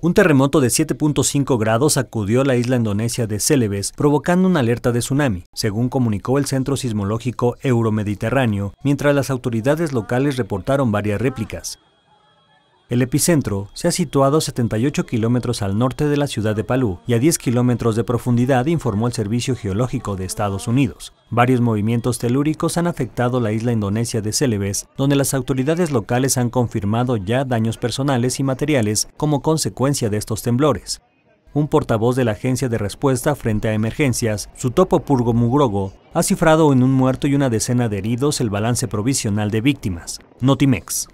Un terremoto de 7.5 grados sacudió la isla indonesia de Celebes, provocando una alerta de tsunami, según comunicó el Centro Sismológico Euromediterráneo, mientras las autoridades locales reportaron varias réplicas. El epicentro se ha situado 78 kilómetros al norte de la ciudad de Palú y a 10 kilómetros de profundidad, informó el Servicio Geológico de Estados Unidos. Varios movimientos telúricos han afectado la isla indonesia de Celebes, donde las autoridades locales han confirmado ya daños personales y materiales como consecuencia de estos temblores. Un portavoz de la Agencia de Respuesta frente a Emergencias, Sutopo Purgo Mugrogo, ha cifrado en un muerto y una decena de heridos el balance provisional de víctimas. Notimex.